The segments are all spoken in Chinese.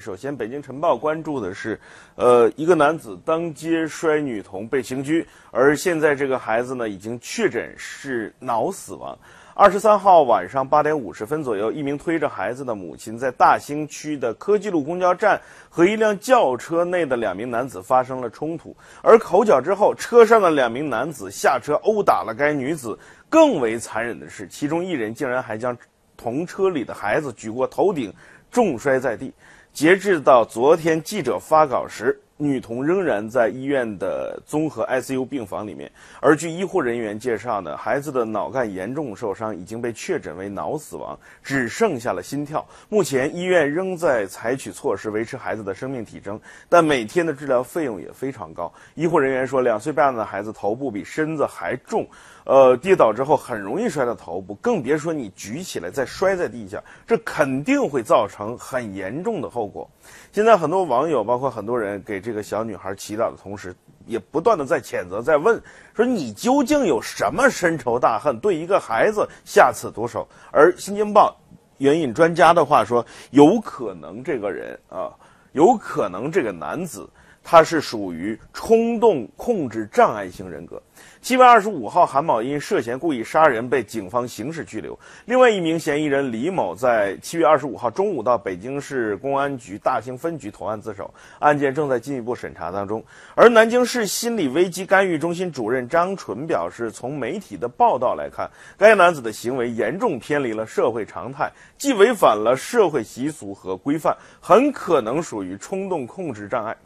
首先，《北京晨报》关注的是，呃，一个男子当街摔女童被刑拘，而现在这个孩子呢，已经确诊是脑死亡。二十三号晚上八点五十分左右，一名推着孩子的母亲在大兴区的科技路公交站和一辆轿车内的两名男子发生了冲突，而口角之后，车上的两名男子下车殴打了该女子。更为残忍的是，其中一人竟然还将同车里的孩子举过头顶。重摔在地。截至到昨天记者发稿时。女童仍然在医院的综合 ICU 病房里面，而据医护人员介绍呢，孩子的脑干严重受伤，已经被确诊为脑死亡，只剩下了心跳。目前医院仍在采取措施维持孩子的生命体征，但每天的治疗费用也非常高。医护人员说，两岁半的孩子头部比身子还重，呃，跌倒之后很容易摔到头部，更别说你举起来再摔在地下，这肯定会造成很严重的后果。现在很多网友，包括很多人给这。这个小女孩祈祷的同时，也不断的在谴责，在问：说你究竟有什么深仇大恨，对一个孩子下此毒手？而《新京报》援引专家的话说，有可能这个人啊，有可能这个男子。他是属于冲动控制障碍型人格。七月二十五号，韩某因涉嫌故意杀人被警方刑事拘留。另外一名嫌疑人李某在七月二十五号中午到北京市公安局大兴分局投案自首，案件正在进一步审查当中。而南京市心理危机干预中心主任张纯表示，从媒体的报道来看，该男子的行为严重偏离了社会常态，既违反了社会习俗和规范，很可能属于冲动控制障碍。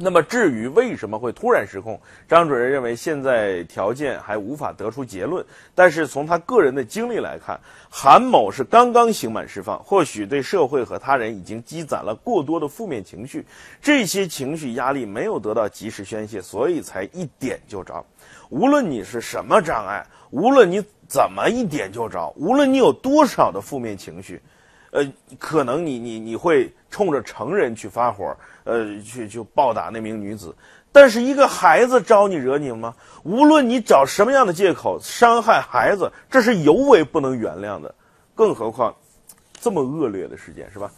那么至于为什么会突然失控，张主任认为现在条件还无法得出结论。但是从他个人的经历来看，韩某是刚刚刑满释放，或许对社会和他人已经积攒了过多的负面情绪，这些情绪压力没有得到及时宣泄，所以才一点就着。无论你是什么障碍，无论你怎么一点就着，无论你有多少的负面情绪。呃，可能你你你会冲着成人去发火，呃，去就暴打那名女子。但是一个孩子招你惹你了吗？无论你找什么样的借口伤害孩子，这是尤为不能原谅的。更何况，这么恶劣的事件是吧？